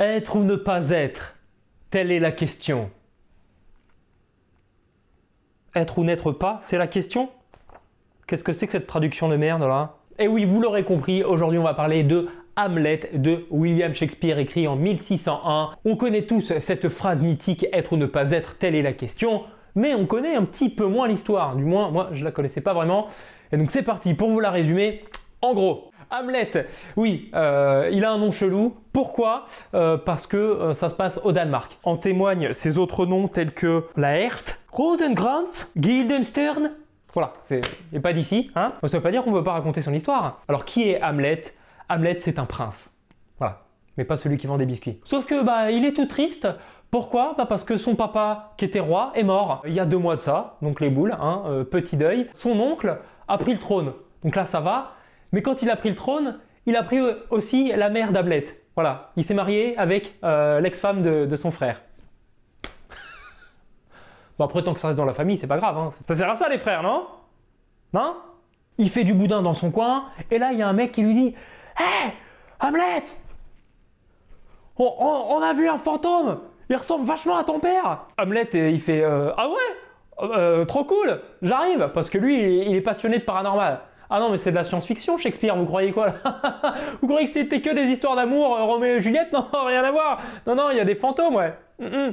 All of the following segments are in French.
Être ou ne pas être, telle est la question. Être ou n'être pas, c'est la question Qu'est-ce que c'est que cette traduction de merde là Et eh oui, vous l'aurez compris, aujourd'hui on va parler de Hamlet de William Shakespeare écrit en 1601. On connaît tous cette phrase mythique être ou ne pas être, telle est la question, mais on connaît un petit peu moins l'histoire, du moins moi je la connaissais pas vraiment. Et donc c'est parti pour vous la résumer. En gros, Hamlet, oui, euh, il a un nom chelou. Pourquoi euh, Parce que euh, ça se passe au Danemark. En témoignent ses autres noms tels que la Rosengranz, Guildenstern. Voilà, c'est pas d'ici, hein ne veut pas dire qu'on ne peut pas raconter son histoire. Alors qui est Hamlet Hamlet, c'est un prince. Voilà, mais pas celui qui vend des biscuits. Sauf que bah il est tout triste. Pourquoi bah Parce que son papa, qui était roi, est mort il y a deux mois de ça, donc les boules, hein, petit deuil. Son oncle a pris le trône. Donc là, ça va, mais quand il a pris le trône, il a pris aussi la mère d'Ablet. Voilà, il s'est marié avec euh, l'ex-femme de, son frère. bon après, tant que ça reste dans la famille, c'est pas grave. Hein. Ça sert à ça les frères, non Non Il fait du boudin dans son coin, et là, il y a un mec qui lui dit « Hé Hamlet on, a vu un fantôme Il ressemble vachement à ton père !» Hamlet, euh, il fait euh, Ah ouais Trop cool J'arrive !» Parce que lui, il est passionné de paranormal. Ah non, mais c'est de la science-fiction, Shakespeare, vous croyez quoi là Vous croyez que c'était que des histoires d'amour, euh, Roméo et Juliette Non, rien à voir. Non, non, il y a des fantômes, ouais. Mm, mm.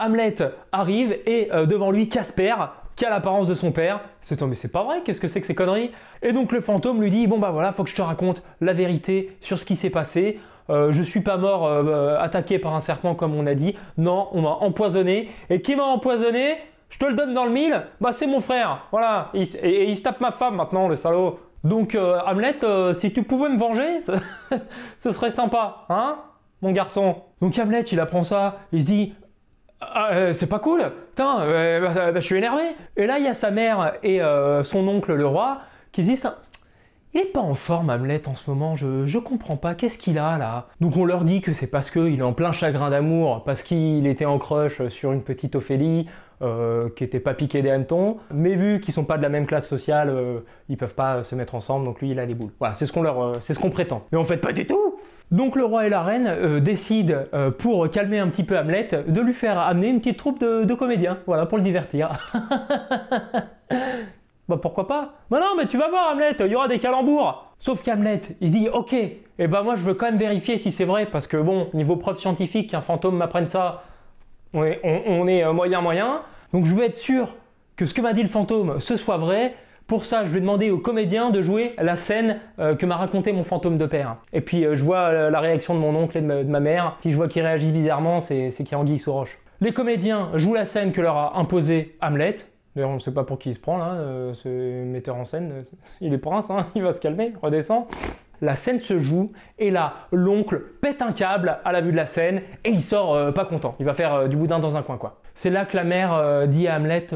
Hamlet arrive et euh, devant lui Casper, qui a l'apparence de son père. C'est mais c'est pas vrai, qu'est-ce que c'est que ces conneries Et donc le fantôme lui dit bon bah voilà, faut que je te raconte la vérité sur ce qui s'est passé. Euh, je suis pas mort attaqué par un serpent comme on a dit. Non, on m'a empoisonné. Et qui m'a empoisonné je te le donne dans le mille, bah c'est mon frère, voilà. Et, il se tape ma femme maintenant, le salaud. Donc euh, Hamlet, euh, si tu pouvais me venger, ce serait sympa, hein, mon garçon. Donc Hamlet, il apprend ça, il se dit, ah, euh, c'est pas cool, putain, bah, bah, bah, je suis énervé. Et là, il y a sa mère et son oncle, le roi, qui disent, il n'est pas en forme Hamlet en ce moment, je, je comprends pas, qu'est-ce qu'il a là Donc on leur dit que c'est parce qu'il est en plein chagrin d'amour, parce qu'il était en crush sur une petite Ophélie, euh, qui n'étaient pas piqués des hannetons, mais vu qu'ils sont pas de la même classe sociale, ils euh, ils peuvent pas euh, se mettre ensemble, donc lui il a les boules. Voilà, c'est ce qu'on leur, c'est ce qu'on prétend. Mais en fait pas du tout. Donc le roi et la reine décident, pour calmer un petit peu Hamlet, de lui faire amener une petite troupe de, comédiens, voilà, pour le divertir. bah pourquoi pas Bah non, mais tu vas voir Hamlet, il y aura des calembours. Sauf qu'Hamlet, il dit ok, et eh bah ben, moi je veux quand même vérifier si c'est vrai, parce que bon, niveau preuve scientifique, qu'un fantôme m'apprenne ça, on est, euh, moyen moyen. Donc je veux être sûr que ce que m'a dit le fantôme, ce soit vrai. Pour ça, je vais demander aux comédiens de jouer la scène euh, que m'a raconté mon fantôme de père. Et puis, euh, je vois la réaction de mon oncle et de ma, mère. Si je vois qu'ils réagissent bizarrement, c'est qu'il y a anguille sous roche. Les comédiens jouent la scène que leur a imposée Hamlet. D'ailleurs, on ne sait pas pour qui il se prend là, ce metteur en scène. Il est prince, hein. il va se calmer, redescend la scène se joue et là l'oncle pète un câble à la vue de la scène et il sort euh, pas content. Il va faire euh, du boudin dans un coin quoi. C'est là que la mère euh, dit à Hamlet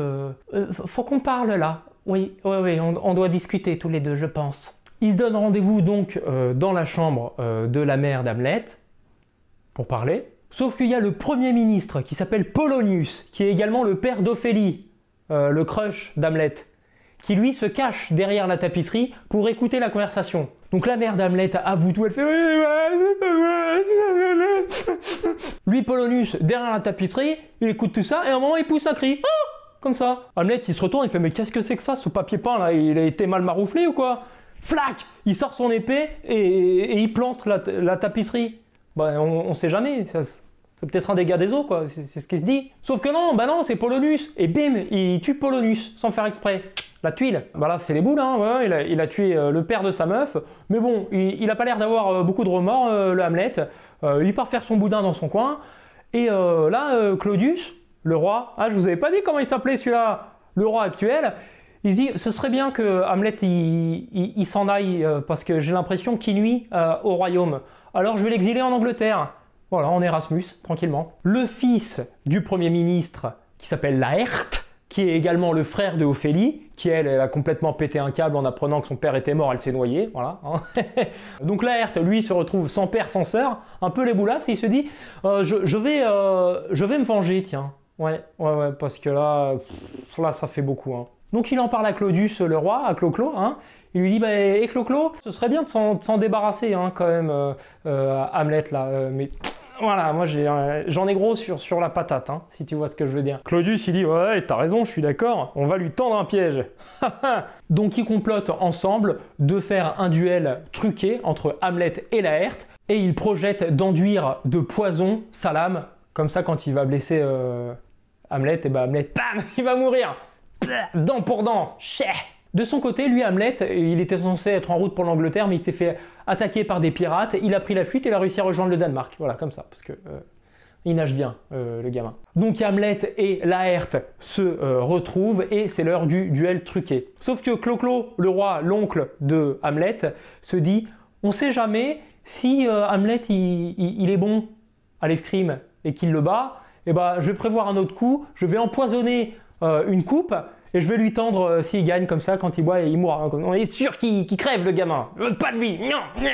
Faut qu'on parle là. Oui, oui, oui, on, doit discuter tous les deux, je pense. Ils se donnent rendez-vous donc dans la chambre de la mère d'Hamlet pour parler. Sauf qu'il y a le premier ministre qui s'appelle Polonius, qui est également le père d'Ophélie, le crush d'Hamlet, qui lui se cache derrière la tapisserie pour écouter la conversation. Donc la mère d'Hamlet avoue tout, elle fait Lui Polonus derrière la tapisserie, il écoute tout ça et à un moment il pousse un cri. Ah, comme ça. Hamlet il se retourne, il fait mais qu'est-ce que c'est que ça ce papier peint là, il a été mal marouflé ou quoi Flac Il sort son épée et, il plante la, tapisserie. Bah on, sait jamais, c'est peut-être un dégât des eaux, quoi. C'est ce qui se dit. Sauf que non, bah non, c'est Polonus. Et bim, il tue Polonus, sans faire exprès la tuile. Voilà, bah c'est les boules, hein, il, a, tué euh, le père de sa meuf, mais bon, il, n'a pas l'air d'avoir euh, beaucoup de remords, euh, le Hamlet. il part faire son boudin dans son coin, et là, Claudius, le roi, ah, je vous avais pas dit comment il s'appelait celui-là, le roi actuel, il dit ce serait bien que Hamlet il, s'en aille, parce que j'ai l'impression qu'il nuit au royaume. Alors je vais l'exiler en Angleterre. Voilà, en Erasmus, tranquillement. Le fils du Premier ministre, qui s'appelle Laerte, qui est également le frère de Ophélie, qui elle, elle, a complètement pété un câble en apprenant que son père était mort, elle s'est noyée, voilà. Hein. Donc Laerte, lui, se retrouve sans père, sans sœur, un peu les boulasses, il se dit euh, je, vais, euh, je vais me venger, tiens. Ouais, ouais, ouais, parce que là, là, ça fait beaucoup. Hein. Donc il en parle à Claudius, le roi, à Clo-Clo, hein. Il lui dit, bah, et Clo-Clo, ce serait bien de s'en débarrasser, hein, quand même, euh, Hamlet, là, mais voilà, moi euh, j'en ai, gros sur, sur la patate, hein, si tu vois ce que je veux dire. Claudius, il dit Ouais, t'as raison, je suis d'accord, on va lui tendre un piège. Donc ils complotent ensemble de faire un duel truqué entre Hamlet et Laerte, et ils projettent d'enduire de poison sa lame, comme ça quand il va blesser euh, Hamlet, et bah Hamlet, bam, il va mourir Dent pour dent, chè de son côté, lui, Hamlet, il était censé être en route pour l'Angleterre, mais il s'est fait attaquer par des pirates, il a pris la fuite et il a réussi à rejoindre le Danemark. Voilà, comme ça, parce que euh, il nage bien, euh, le gamin. Donc Hamlet et Laerte se euh, retrouvent et c'est l'heure du duel truqué. Sauf que Cloclo, le roi, l'oncle de Hamlet, se dit on sait jamais si Hamlet il, est bon à l'escrime et qu'il le bat, eh ben, je vais prévoir un autre coup, je vais empoisonner une coupe et je vais lui tendre euh, s'il gagne comme ça, quand il boit, il mourra. On est sûr qu'il crève le gamin. pas de lui. Non.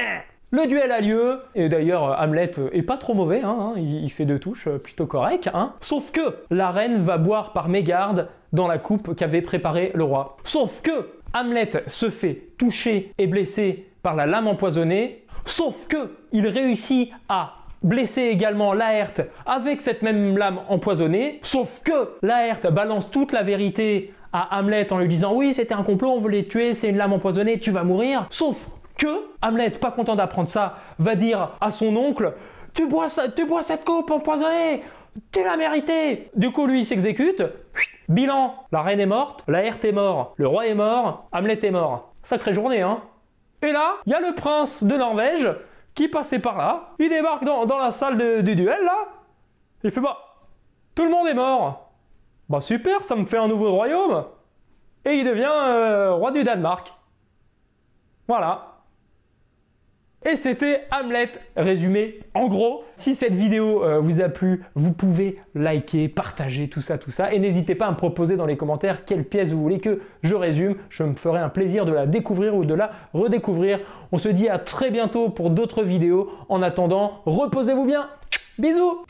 Le duel a lieu, et d'ailleurs euh, Hamlet euh, est pas trop mauvais, hein, hein. il, fait deux touches plutôt correct, hein. sauf que la reine va boire par mégarde dans la coupe qu'avait préparée le roi. Sauf que Hamlet se fait toucher et blesser par la lame empoisonnée, sauf que il réussit à blesser également Laerte avec cette même lame empoisonnée, sauf que Laerte balance toute la vérité à Hamlet en lui disant oui c'était un complot, on voulait tuer, c'est une lame empoisonnée, tu vas mourir. Sauf que Hamlet, pas content d'apprendre ça, va dire à son oncle tu bois, ça, tu bois cette coupe empoisonnée, tu l'as mérité. Du coup lui il s'exécute. Bilan, la reine est morte, la herte est mort, le roi est mort, Hamlet est mort. Sacrée journée hein. Et là, il y a le prince de Norvège qui passait par là. Il débarque dans, la salle du duel là. Il fait bah tout le monde est mort. Bah super, ça me fait un nouveau royaume Et il devient euh, roi du Danemark. Voilà. Et c'était Hamlet résumé en gros. Si cette vidéo euh, vous a plu, vous pouvez liker, partager, tout ça, tout ça. Et n'hésitez pas à me proposer dans les commentaires quelle pièce vous voulez que je résume. Je me ferai un plaisir de la découvrir ou de la redécouvrir. On se dit à très bientôt pour d'autres vidéos. En attendant, reposez-vous bien. Bisous